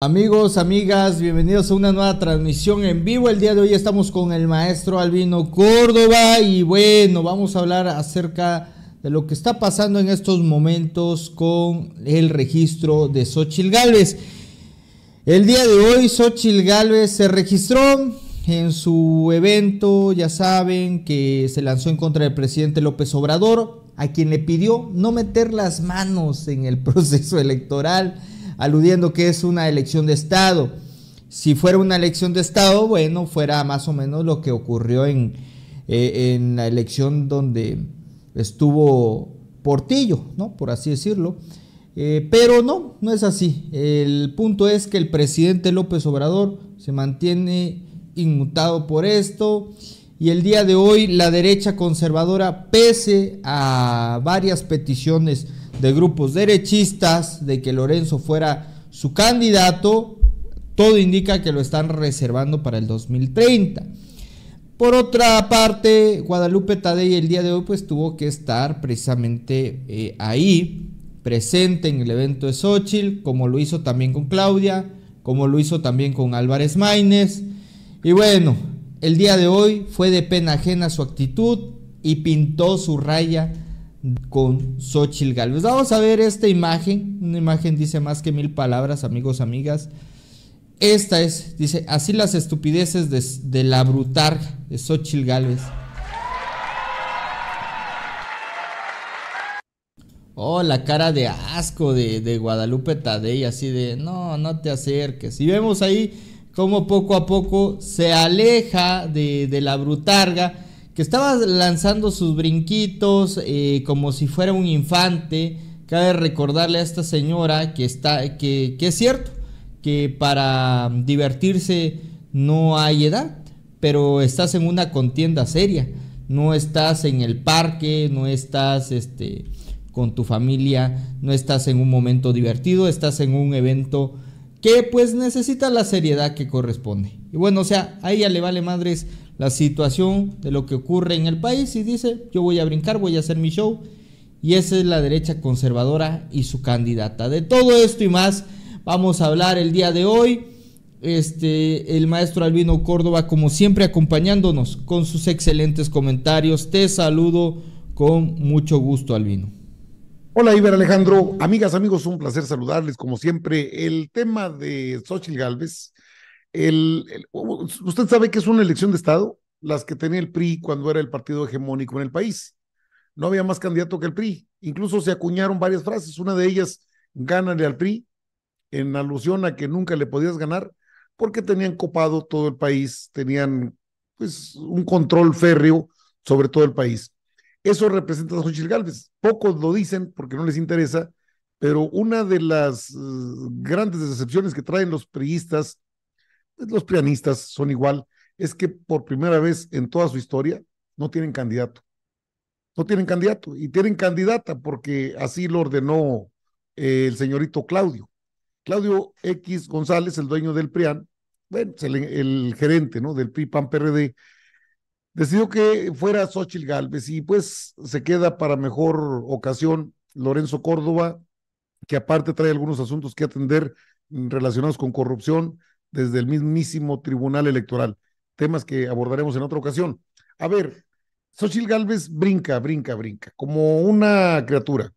Amigos, amigas, bienvenidos a una nueva transmisión en vivo. El día de hoy estamos con el maestro Albino Córdoba y bueno, vamos a hablar acerca de lo que está pasando en estos momentos con el registro de Xochil Gálvez. El día de hoy Xochil Gálvez se registró en su evento, ya saben, que se lanzó en contra del presidente López Obrador, a quien le pidió no meter las manos en el proceso electoral aludiendo que es una elección de Estado. Si fuera una elección de Estado, bueno, fuera más o menos lo que ocurrió en, eh, en la elección donde estuvo Portillo, ¿no? Por así decirlo. Eh, pero no, no es así. El punto es que el presidente López Obrador se mantiene inmutado por esto. Y el día de hoy la derecha conservadora, pese a varias peticiones de grupos derechistas de que Lorenzo fuera su candidato, todo indica que lo están reservando para el 2030. Por otra parte, Guadalupe Tadei el día de hoy pues tuvo que estar precisamente eh, ahí, presente en el evento de Xochitl, como lo hizo también con Claudia, como lo hizo también con Álvarez Maínez. Y bueno, el día de hoy fue de pena ajena su actitud y pintó su raya con Xochitl Galvez. Vamos a ver esta imagen. Una imagen dice más que mil palabras, amigos, amigas. Esta es, dice, así las estupideces de, la brutarga de Xochitl Galvez. Oh, la cara de asco de, Guadalupe Tadei, así de, no, no te acerques. Y vemos ahí Como poco a poco se aleja de, de la brutarga que estaba lanzando sus brinquitos eh, como si fuera un infante. Cabe recordarle a esta señora que, está, que, es cierto, que para divertirse no hay edad, pero estás en una contienda seria. No estás en el parque, no estás este, con tu familia, no estás en un momento divertido, estás en un evento que pues necesita la seriedad que corresponde. Y bueno, o sea, a ella le vale madres la situación de lo que ocurre en el país y dice, yo voy a brincar, voy a hacer mi show. Y esa es la derecha conservadora y su candidata. De todo esto y más vamos a hablar el día de hoy. Este, el maestro Albino Córdoba, como siempre, acompañándonos con sus excelentes comentarios. Te saludo con mucho gusto, Albino. Hola, Iber Alejandro. Amigas, amigos, un placer saludarles. Como siempre, el tema de Xochitl Galvez, el, usted sabe que es una elección de Estado, las que tenía el PRI cuando era el partido hegemónico en el país. No había más candidato que el PRI. Incluso se acuñaron varias frases. Una de ellas, gánale al PRI, en alusión a que nunca le podías ganar, porque tenían copado todo el país, tenían pues un control férreo sobre todo el país. Eso representa a Xochitl Gálvez. Pocos lo dicen porque no les interesa, pero una de las eh, grandes decepciones que traen los priistas los prianistas son igual, es que por primera vez en toda su historia no tienen candidato. No tienen candidato y tienen candidata porque así lo ordenó eh, el señorito Claudio. Claudio X González, el dueño del PRIAN, bueno, pues el, gerente ¿no? del PRI-PAN-PRD, decidió que fuera Xochil Galvez y pues se queda para mejor ocasión Lorenzo Córdoba, que aparte trae algunos asuntos que atender relacionados con corrupción, desde el mismísimo Tribunal Electoral. Temas que abordaremos en otra ocasión. A ver, Xochitl Galvez brinca, brinca, brinca, como una criatura.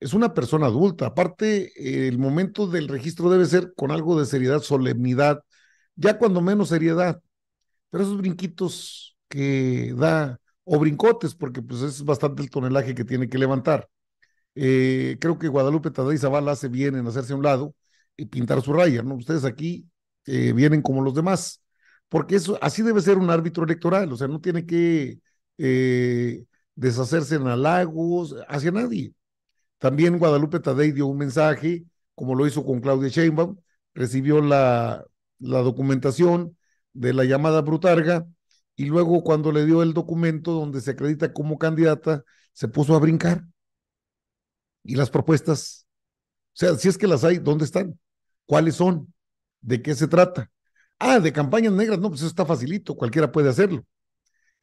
Es una persona adulta. Aparte, el momento del registro debe ser con algo de seriedad, solemnidad, ya cuando menos seriedad. Pero esos brinquitos que da, o brincotes, porque pues es bastante el tonelaje que tiene que levantar. Eh, creo que Guadalupe Tadei Zavala hace bien en hacerse a un lado y pintar su raya, ¿no? Ustedes aquí vienen como los demás, porque eso así debe ser un árbitro electoral, o sea, no tiene que eh, deshacerse en halagos hacia nadie. También Guadalupe Tadei dio un mensaje, como lo hizo con Claudia Sheinbaum, recibió la, la documentación de la llamada Brutarga y luego cuando le dio el documento donde se acredita como candidata, se puso a brincar. Y las propuestas, o sea, si es que las hay, ¿dónde están? ¿Cuáles son? ¿De qué se trata? Ah, de campañas negras, no, pues eso está facilito, cualquiera puede hacerlo.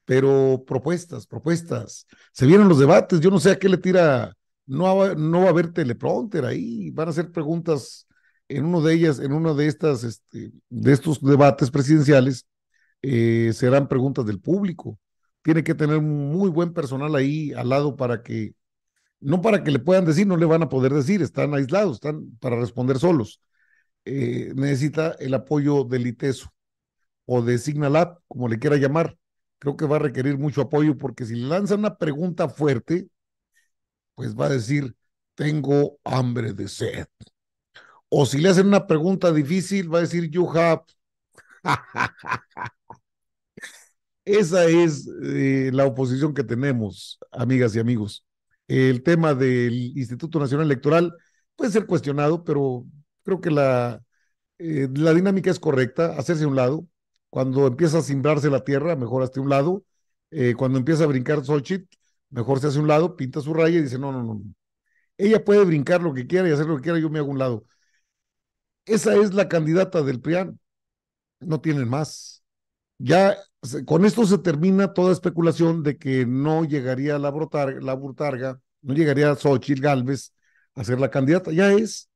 Pero propuestas, propuestas. Se vieron los debates, yo no sé a qué le tira, no va, no va a haber teleprompter ahí, van a hacer preguntas en uno de ellas, en uno de estas, este, de estos debates presidenciales, eh, serán preguntas del público. Tiene que tener muy buen personal ahí al lado para que, no para que le puedan decir, no le van a poder decir, están aislados, están para responder solos. Eh, necesita el apoyo del ITESO o de Signalab, como le quiera llamar. Creo que va a requerir mucho apoyo porque si le lanzan una pregunta fuerte, pues va a decir, tengo hambre de sed. O si le hacen una pregunta difícil, va a decir, you Esa es eh, la oposición que tenemos, amigas y amigos. El tema del Instituto Nacional Electoral puede ser cuestionado, pero creo que la, eh, la dinámica es correcta, hacerse a un lado. Cuando empieza a simbrarse la tierra, mejor hasta un lado. Eh, cuando empieza a brincar Solchit, mejor se hace un lado, pinta su raya y dice, no, no, no. Ella puede brincar lo que quiera y hacer lo que quiera, yo me hago un lado. Esa es la candidata del PRIAN. No tienen más. Ya con esto se termina toda especulación de que no llegaría la, la Burtarga, no llegaría Xochitl Galvez a ser la candidata. Ya es,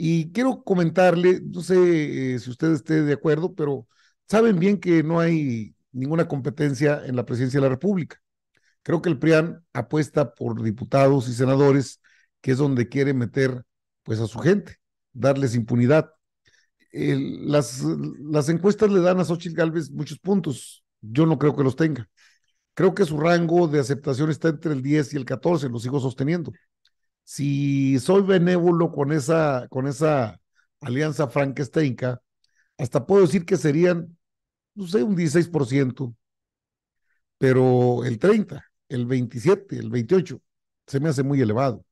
y quiero comentarle, no sé eh, si usted esté de acuerdo, pero saben bien que no hay ninguna competencia en la presidencia de la República. Creo que el PRIAN apuesta por diputados y senadores, que es donde quiere meter pues a su gente, darles impunidad. las, las encuestas le dan a Xochitl Galvez muchos puntos. Yo no creo que los tenga. Creo que su rango de aceptación está entre el 10 y el 14, lo sigo sosteniendo si soy benévolo con esa, con esa alianza Frankensteinca, hasta puedo decir que serían, no sé, un 16%, pero el 30, el 27, el 28, se me hace muy elevado,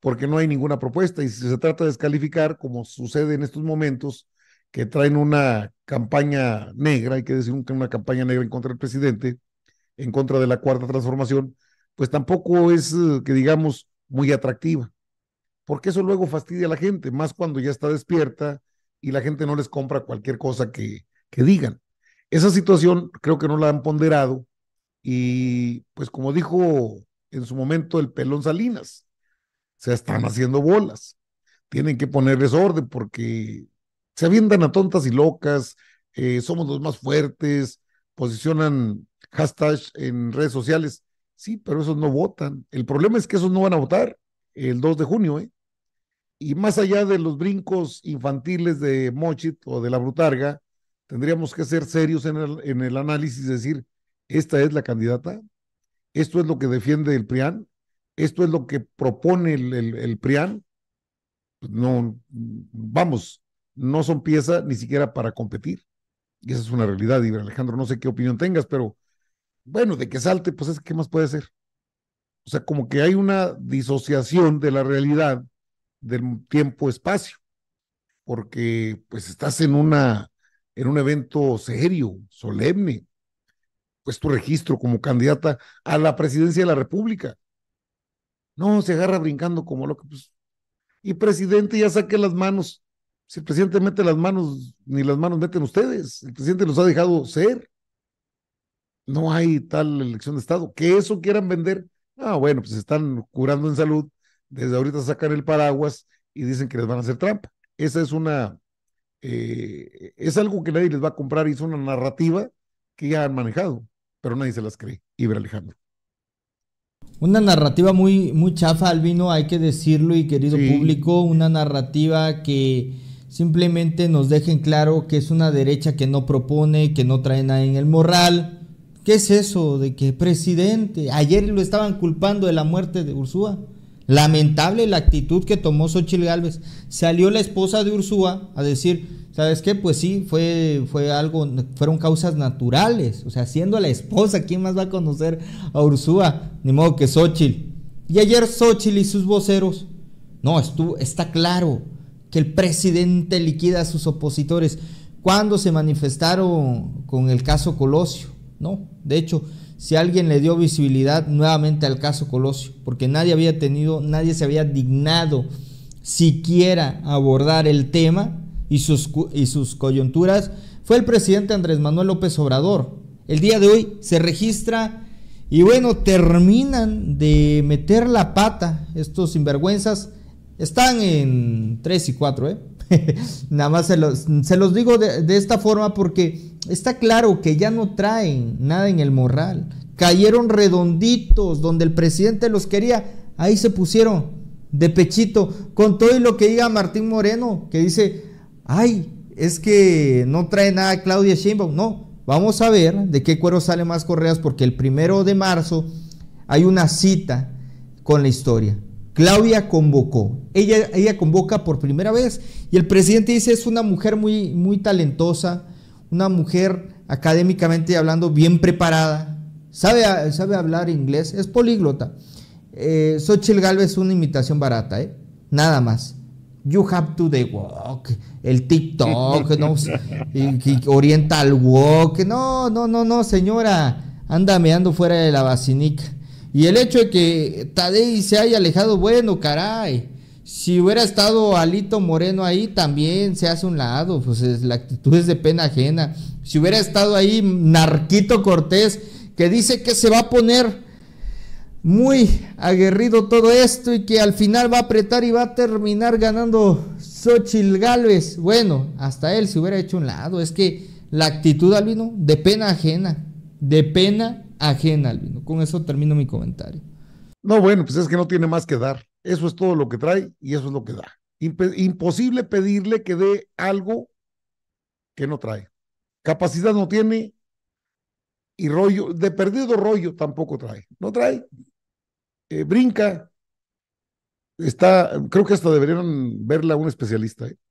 porque no hay ninguna propuesta y si se trata de descalificar, como sucede en estos momentos, que traen una campaña negra, hay que decir una campaña negra en contra del presidente, en contra de la cuarta transformación, pues tampoco es eh, que digamos, muy atractiva, porque eso luego fastidia a la gente, más cuando ya está despierta y la gente no les compra cualquier cosa que, que digan. Esa situación creo que no la han ponderado y pues como dijo en su momento el pelón Salinas, se están haciendo bolas, tienen que ponerles orden porque se avientan a tontas y locas, eh, somos los más fuertes, posicionan hashtag en redes sociales Sí, pero esos no votan. El problema es que esos no van a votar el 2 de junio, ¿eh? Y más allá de los brincos infantiles de Mochit o de la Brutarga, tendríamos que ser serios en el, en el análisis, decir, esta es la candidata, esto es lo que defiende el PRIAN, esto es lo que propone el, el, PRIAN. Pues no, vamos, no son pieza ni siquiera para competir. Y esa es una realidad, y Alejandro, no sé qué opinión tengas, pero bueno, de que salte, pues es que ¿qué más puede ser? O sea, como que hay una disociación de la realidad del tiempo-espacio, porque pues estás en una en un evento serio, solemne, pues tu registro como candidata a la presidencia de la República. No, se agarra brincando como lo que pues. Y presidente, ya saque las manos. Si el presidente mete las manos, ni las manos meten ustedes. El presidente los ha dejado ser no hay tal elección de Estado. Que eso quieran vender, ah, bueno, pues están curando en salud, desde ahorita sacan el paraguas y dicen que les van a hacer trampa. Esa es una, eh, es algo que nadie les va a comprar y es una narrativa que ya han manejado, pero nadie se las cree. Ibra Alejandro. Una narrativa muy, muy chafa, Albino, hay que decirlo y querido público, una narrativa que simplemente nos dejen claro que es una derecha que no propone, que no trae nada en el moral, ¿Qué es eso de que presidente? Ayer lo estaban culpando de la muerte de Ursúa. Lamentable la actitud que tomó Xochitl Gálvez. Salió la esposa de Ursúa a decir, ¿sabes qué? Pues sí, fue, fue algo, fueron causas naturales. O sea, siendo la esposa, ¿quién más va a conocer a Ursúa? Ni modo que Xochitl. Y ayer Xochitl y sus voceros. No, está claro que el presidente liquida a sus opositores. Cuando se manifestaron con el caso Colosio, no, de hecho, si alguien le dio visibilidad nuevamente al caso Colosio, porque nadie había tenido, nadie se había dignado siquiera abordar el tema y sus, y sus coyunturas, fue el presidente Andrés Manuel López Obrador. El día de hoy se registra y bueno, terminan de meter la pata estos sinvergüenzas. Están en tres y cuatro, ¿eh? Nada más se los, digo de, esta forma porque está claro que ya no traen nada en el morral. Cayeron redonditos donde el presidente los quería. Ahí se pusieron de pechito con todo y lo que diga Martín Moreno, que dice, ay, es que no trae nada Claudia Sheinbaum. No, vamos a ver de qué cuero sale más correas porque el primero de marzo hay una cita con la historia. Claudia convocó. Ella, ella convoca por primera vez y el presidente dice es una mujer muy, muy talentosa, una mujer académicamente hablando bien preparada, sabe, sabe hablar inglés, es políglota. Eh, Xochitl Galvez es una imitación barata, ¿eh? nada más. You have to the walk, el TikTok, ¿no? orienta al walk. No, no, no, no, señora, anda meando fuera de la vacinica. Y el hecho de que Tadei se haya alejado, bueno, caray. Si hubiera estado Alito Moreno ahí, también se hace un lado, pues la actitud es de pena ajena. Si hubiera estado ahí Narquito Cortés, que dice que se va a poner muy aguerrido todo esto y que al final va a apretar y va a terminar ganando Xochil Gálvez, Bueno, hasta él se hubiera hecho un lado. Es que la actitud, al vino de pena ajena, de pena ajena al vino. Con eso termino mi comentario. No, bueno, pues es que no tiene más que dar. Eso es todo lo que trae y eso es lo que da. imposible pedirle que dé algo que no trae. Capacidad no tiene y rollo, de perdido rollo tampoco trae. No trae. Eh, brinca. Está, creo que hasta deberían verla un especialista. ¿eh?